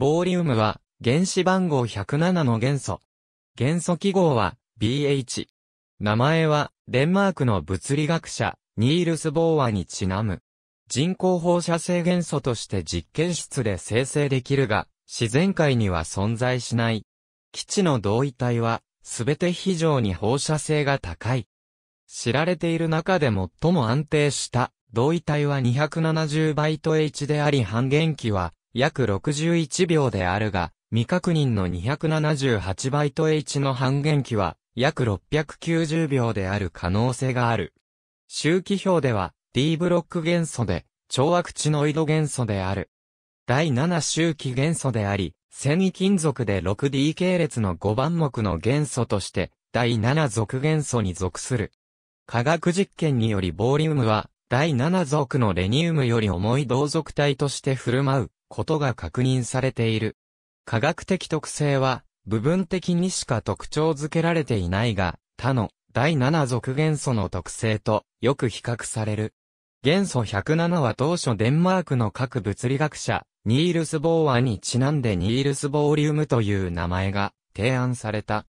ボーリウムは、原子番号107の元素。元素記号は、BH。名前は、デンマークの物理学者、ニールス・ボーアにちなむ。人工放射性元素として実験室で生成できるが、自然界には存在しない。基地の同位体は、すべて非常に放射性が高い。知られている中で最も安定した同位体は270バイト H であり半減期は約61秒であるが、未確認の278バイト H の半減期は、約690秒である可能性がある。周期表では、D ブロック元素で、超アクチノイド元素である。第7周期元素であり、繊維金属で 6D 系列の5番目の元素として、第7属元素に属する。化学実験によりボーリウムは、第7属のレニウムより重い同属体として振る舞う、ことが確認されている。科学的特性は、部分的にしか特徴づけられていないが、他の第7属元素の特性とよく比較される。元素107は当初デンマークの各物理学者、ニールス・ボーアにちなんでニールス・ボーリウムという名前が提案された。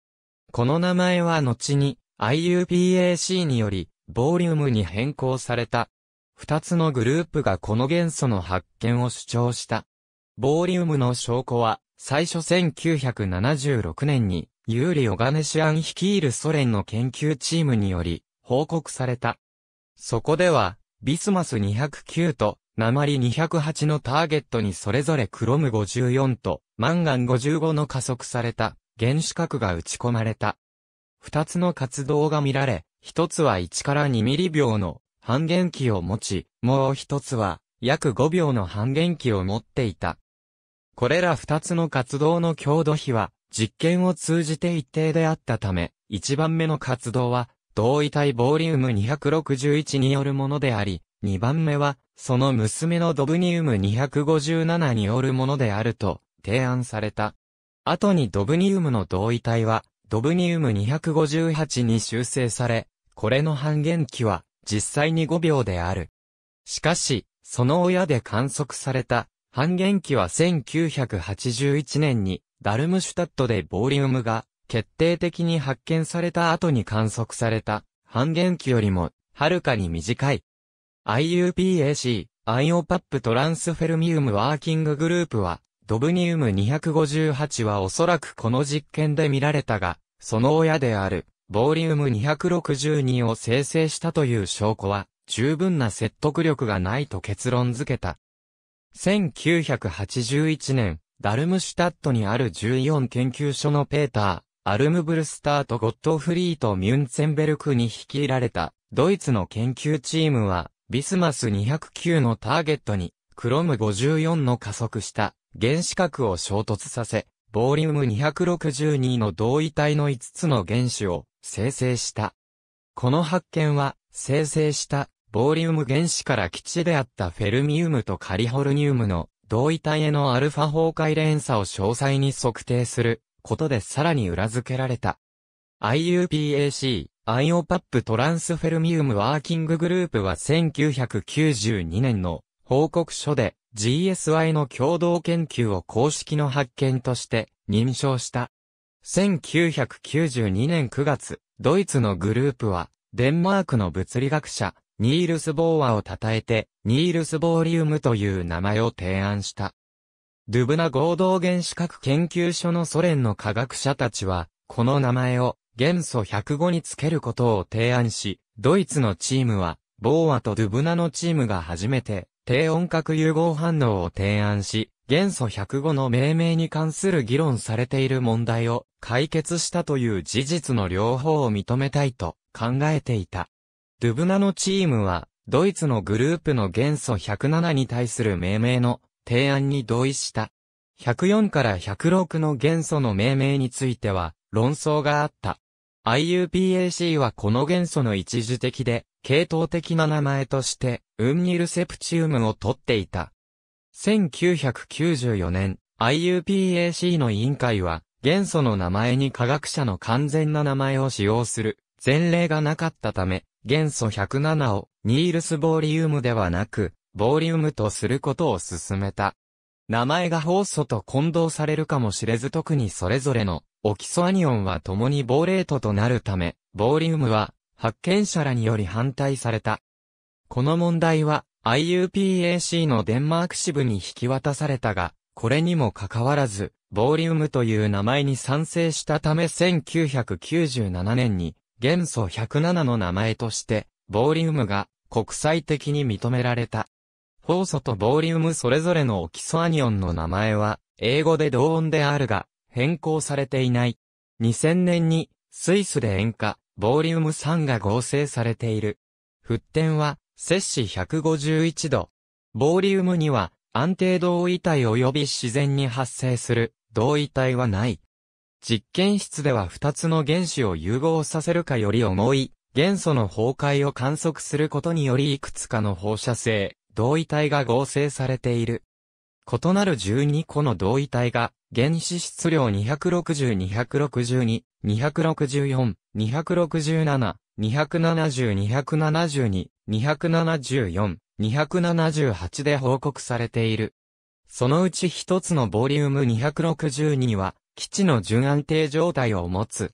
この名前は後に IUPAC によりボーリウムに変更された。二つのグループがこの元素の発見を主張した。ボーリウムの証拠は、最初1976年に、ユーリ・オガネシアン率いるソ連の研究チームにより、報告された。そこでは、ビスマス209と、鉛208のターゲットにそれぞれクロム54と、マンガン55の加速された、原子核が打ち込まれた。二つの活動が見られ、一つは1から2ミリ秒の半減期を持ち、もう一つは約5秒の半減期を持っていた。これら二つの活動の強度比は、実験を通じて一定であったため、一番目の活動は、同位体ボーリウム261によるものであり、二番目は、その娘のドブニウム257によるものであると、提案された。後にドブニウムの同位体は、ドブニウム258に修正され、これの半減期は、実際に5秒である。しかし、その親で観測された半減期は1981年にダルムシュタットでボーリウムが決定的に発見された後に観測された半減期よりもはるかに短い。IUPAC、アイオパップトランスフェルミウムワーキンググループはドブニウム258はおそらくこの実験で見られたが、その親であるボーリウム262を生成したという証拠は十分な説得力がないと結論付けた。1981年、ダルムシュタットにある14研究所のペーター、アルムブルスターとゴットフリート・ミュンツェンベルクに率いられた、ドイツの研究チームは、ビスマス209のターゲットに、クロム54の加速した原子核を衝突させ、ボーリウム262の同位体の5つの原子を生成した。この発見は、生成したボーリウム原子から基地であったフェルミウムとカリホルニウムの同位体へのアルファ崩壊連鎖を詳細に測定することでさらに裏付けられた。IUPAC、IOPAP トランスフェルミウムワーキンググループは1992年の報告書で GSY の共同研究を公式の発見として認証した。1992年9月、ドイツのグループは、デンマークの物理学者、ニールス・ボーアを称えて、ニールス・ボーリウムという名前を提案した。ドゥブナ合同原子核研究所のソ連の科学者たちは、この名前を元素105につけることを提案し、ドイツのチームは、ボーアとドゥブナのチームが初めて、低音核融合反応を提案し、元素105の命名に関する議論されている問題を解決したという事実の両方を認めたいと考えていた。ドゥブナのチームは、ドイツのグループの元素107に対する命名の提案に同意した。104から106の元素の命名については論争があった。IUPAC はこの元素の一時的で、系統的な名前として、ウンニルセプチウムを取っていた。1994年、IUPAC の委員会は、元素の名前に科学者の完全な名前を使用する前例がなかったため、元素107をニールスボーリウムではなく、ボーリウムとすることを進めた。名前がホー素と混同されるかもしれず特にそれぞれのオキソアニオンは共にボーレートとなるため、ボーリウムは発見者らにより反対された。この問題は IUPAC のデンマーク支部に引き渡されたが、これにもかかわらず、ボーリウムという名前に賛成したため1997年に元素107の名前として、ボーリウムが国際的に認められた。ホウ素とボーリウムそれぞれのオキソアニオンの名前は、英語で同音であるが、変更されていない。2000年に、スイスで塩化、ボーリウム酸が合成されている。沸点は、摂氏151度。ボーリウムには、安定同位体及び自然に発生する、同位体はない。実験室では2つの原子を融合させるかより重い元素の崩壊を観測することによりいくつかの放射性、同位体が合成されている。異なる12個の同位体が原子質量260、262、264、267、270、272、274、278で報告されている。そのうち一つのボリューム262は、基地の準安定状態を持つ。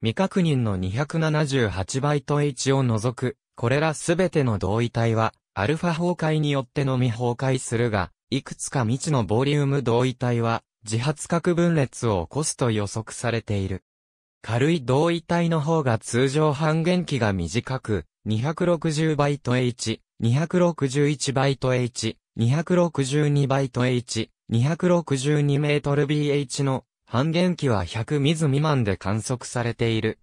未確認の278バイト H を除く、これらすべての同位体は、アルファ崩壊によってのみ崩壊するが、いくつか未知のボリューム同位体は、自発核分裂を起こすと予測されている。軽い同位体の方が通常半減期が短く、260バイト H、261バイト H、262バイト H、262メートル BH の半減期は100ミズ未満で観測されている。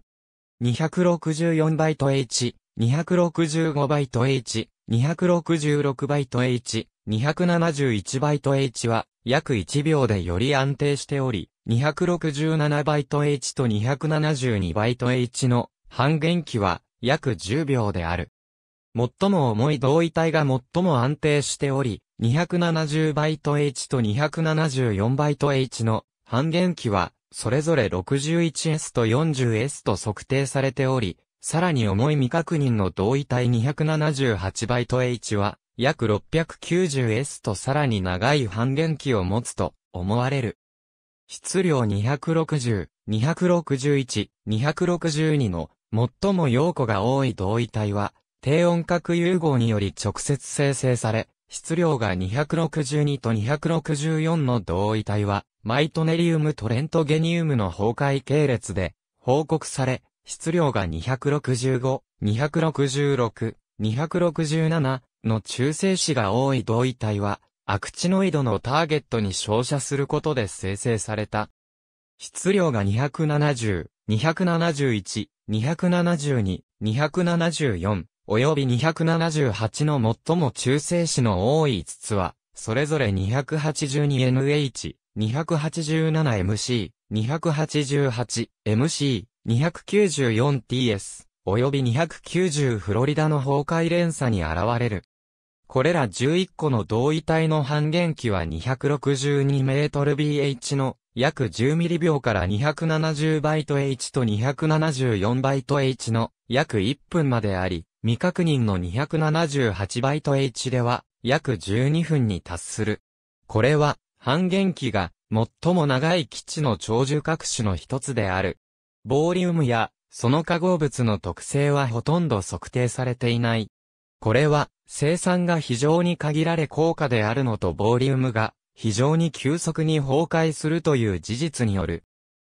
264バイト H、265バイト H、266バイト H、271バイト H は約1秒でより安定しており、267バイト H と272バイト H の半減期は約10秒である。最も重い同位体が最も安定しており、270バイト H と274バイト H の半減期は、それぞれ 61S と 40S と測定されており、さらに重い未確認の同位体278バイト H は、約 690S とさらに長い半減期を持つと思われる。質量260、261、262の最も用子が多い同位体は、低温核融合により直接生成され、質量が262と264の同位体は、マイトネリウムトレントゲニウムの崩壊系列で報告され、質量が265、266、267の中性子が多い同位体は、アクチノイドのターゲットに照射することで生成された。質量が270、271、272、274、よび278の最も中性子の多い5つは、それぞれ 282NH、287MC、288MC、294TS、および290フロリダの崩壊連鎖に現れる。これら11個の同位体の半減期は2 6 2ル b h の約10ミリ秒から270バイト h と274バイト h の約1分まであり、未確認の278バイト h では約12分に達する。これは半減期が最も長い基地の長寿各種の一つである。ボーリウムや、その化合物の特性はほとんど測定されていない。これは、生産が非常に限られ高価であるのとボーリウムが、非常に急速に崩壊するという事実による。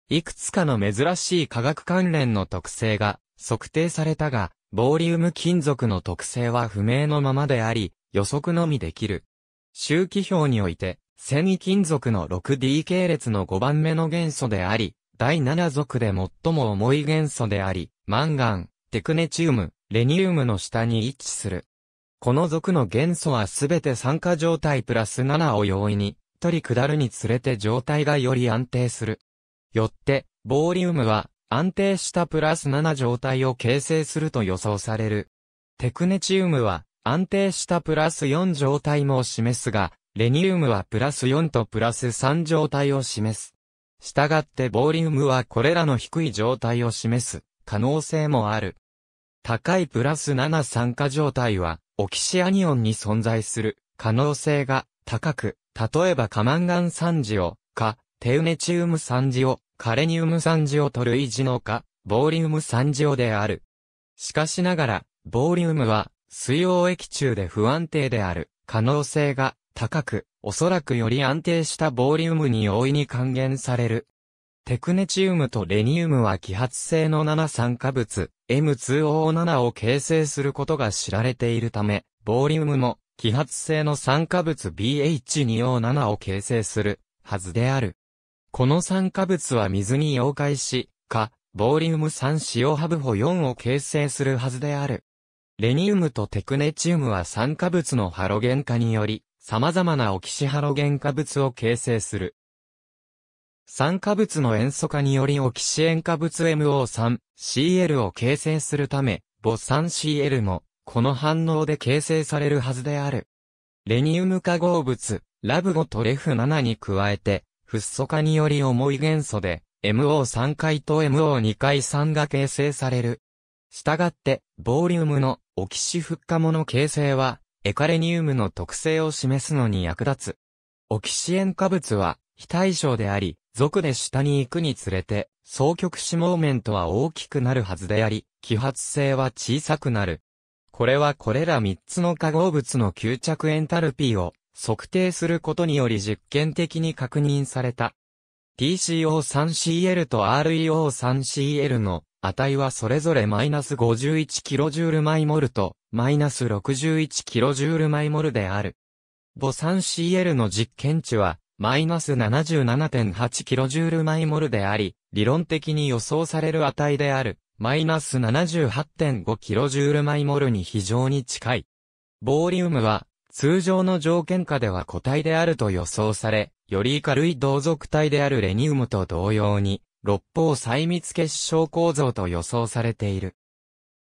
いくつかの珍しい化学関連の特性が測定されたが、ボーリウム金属の特性は不明のままであり、予測のみできる。周期表において、繊維金属の 6D 系列の5番目の元素であり、第7族で最も重い元素であり、マンガン、テクネチウム、レニウムの下に位置する。この族の元素はすべて酸化状態プラス7を容易に取り下るにつれて状態がより安定する。よって、ボーリウムは安定したプラス7状態を形成すると予想される。テクネチウムは安定したプラス4状態も示すが、レニウムはプラス4とプラス3状態を示す。したがってボーリウムはこれらの低い状態を示す可能性もある。高いプラス7酸化状態はオキシアニオンに存在する可能性が高く、例えばカマンガン酸ジオ、か、テウネチウム酸ジオ、カレニウム酸ジオと類似のか、ボーリウム酸ジオである。しかしながら、ボーリウムは水溶液中で不安定である可能性が高く、おそらくより安定したボーリウムに容易に還元される。テクネチウムとレニウムは揮発性の7酸化物、M2O7 を形成することが知られているため、ボーリウムも揮発性の酸化物 BH2O7 を形成するはずである。この酸化物は水に溶解し、か、ボーリウム酸塩ハブホ4を形成するはずである。レニウムとテクネチウムは酸化物のハロゲン化により、様々なオキシハロゲン化物を形成する。酸化物の塩素化によりオキシ塩化物 MO3、CL を形成するため、母酸 CL も、この反応で形成されるはずである。レニウム化合物、ラブ5とレフ7に加えて、フッ素化により重い元素で、MO3 回と MO2 回3が形成される。したがって、ボリウムのオキシフッ化物形成は、エカレニウムの特性を示すのに役立つ。オキシエン化物は非対称であり、属で下に行くにつれて、双極子モーメントは大きくなるはずであり、揮発性は小さくなる。これはこれら3つの化合物の吸着エンタルピーを測定することにより実験的に確認された。TCO3CL と REO3CL の値はそれぞれマイナス 51kJ マイモルとマイナス 61kJ マイモルである。母酸 CL の実験値は、マイナス 77.8kJ マイモルであり、理論的に予想される値である、マイナス 78.5kJ マイモルに非常に近い。ボーリウムは、通常の条件下では固体であると予想され、より軽い同族体であるレニウムと同様に、六方細密結晶構造と予想されている。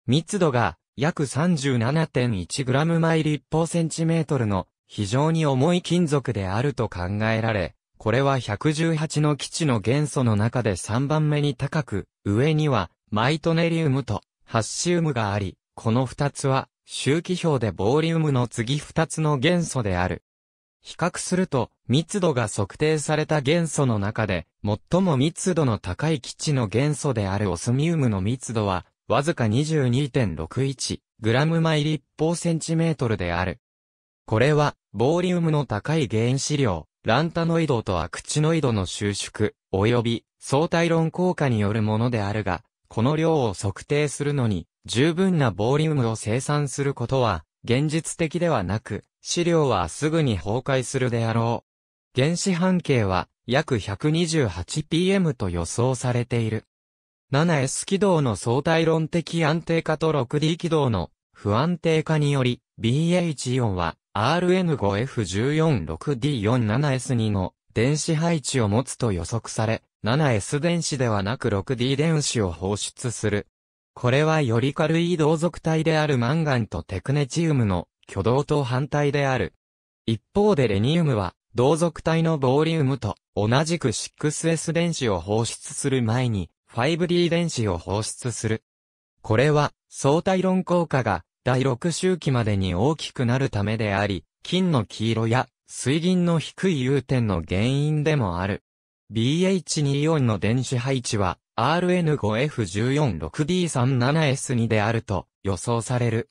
密度が約 37.1g 毎立方センチメートルの非常に重い金属であると考えられ、これは118の基地の元素の中で3番目に高く、上にはマイトネリウムとハッシウムがあり、この2つは周期表でボーリウムの次2つの元素である。比較すると、密度が測定された元素の中で、最も密度の高い基地の元素であるオスミウムの密度は、わずか 22.61g 毎立方センチメートルである。これは、ボーリウムの高い原子量、ランタノイドとアクチノイドの収縮、及び相対論効果によるものであるが、この量を測定するのに、十分なボーリウムを生産することは、現実的ではなく、資料はすぐに崩壊するであろう。原子半径は、約 128pm と予想されている。7S 軌道の相対論的安定化と 6D 軌道の不安定化により、BH4 は RN5F146D47S 2の電子配置を持つと予測され、7S 電子ではなく 6D 電子を放出する。これはより軽い同族体であるマンガンとテクネチウムの挙動と反対である。一方でレニウムは、同族体のボーリウムと同じく 6S 電子を放出する前に、5D 電子を放出する。これは、相対論効果が第6周期までに大きくなるためであり、金の黄色や水銀の低い融点の原因でもある。BH24 の電子配置は RN5F146D37S2 であると予想される。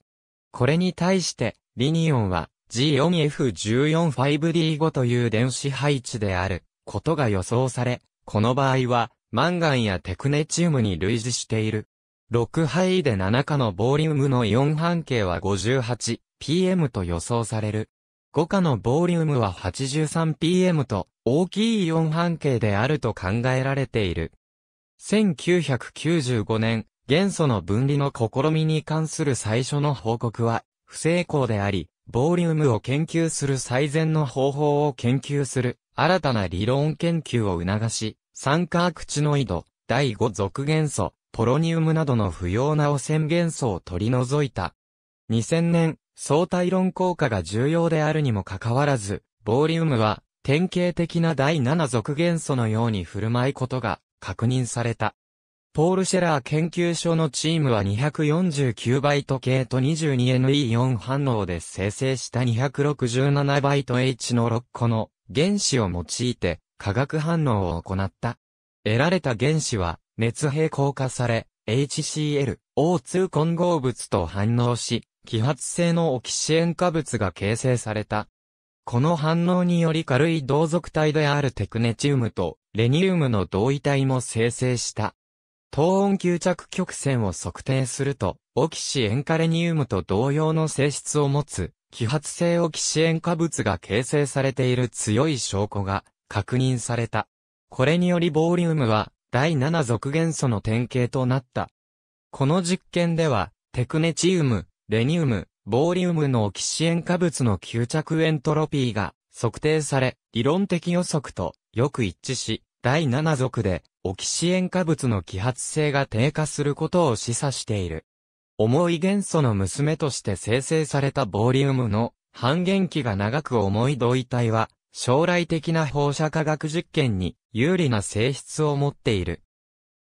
これに対してリニオンは G4F145D5 という電子配置であることが予想され、この場合はマンガンやテクネチウムに類似している。6範囲で7価のボーリウムのイオン半径は 58pm と予想される。5価のボーリウムは 83pm と大きいイオン半径であると考えられている。1995年、元素の分離の試みに関する最初の報告は不成功であり、ボーリウムを研究する最善の方法を研究する新たな理論研究を促し、酸化アクチノイド、第5属元素、ポロニウムなどの不要な汚染元素を取り除いた。2000年、相対論効果が重要であるにもかかわらず、ボーリウムは典型的な第7属元素のように振る舞いことが確認された。ポール・シェラー研究所のチームは249バイト系と 22NE4 反応で生成した267バイト H の6個の原子を用いて化学反応を行った。得られた原子は熱平衡化され、HClO2 混合物と反応し、揮発性のオキシ塩化物が形成された。この反応により軽い同族体であるテクネチウムとレニウムの同位体も生成した。等温吸着曲線を測定すると、オキシ塩化レニウムと同様の性質を持つ、揮発性オキシ塩化物が形成されている強い証拠が確認された。これによりボーリウムは第7属元素の典型となった。この実験では、テクネチウム、レニウム、ボーリウムのオキシエン化物の吸着エントロピーが測定され、理論的予測とよく一致し、第7属でオキシエン化物の揮発性が低下することを示唆している。重い元素の娘として生成されたボーリウムの半減期が長く重い同位体は将来的な放射科学実験に有利な性質を持っている。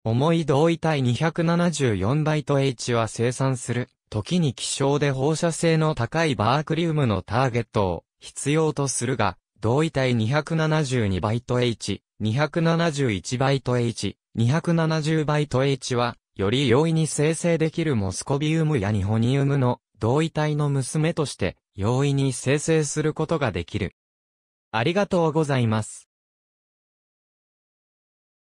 重い同位体274倍と H は生産する、時に希少で放射性の高いバークリウムのターゲットを必要とするが、同位体272バイト H、271バイト H、270バイト H は、より容易に生成できるモスコビウムやニホニウムの同位体の娘として容易に生成することができる。ありがとうございます。